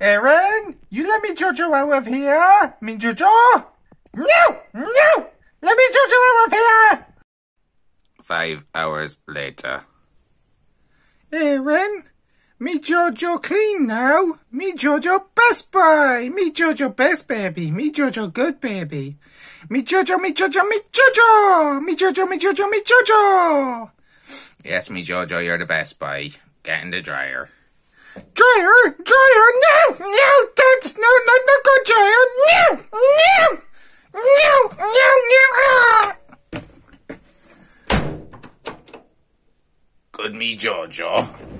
Aaron, you let me Jojo out of here. Me Jojo. No, no, let me Jojo out of here. Five hours later. Aaron, me Jojo clean now. Me Jojo best boy. Me Jojo best baby. Me Jojo good baby. Me Jojo, me Jojo, me Jojo. Me Jojo, me Jojo, me Jojo. Yes, me Jojo, you're the best boy. Get in the dryer. Dryer, dryer, no! no, no, no, no, no. Ah. Good me, Giorgio. Oh.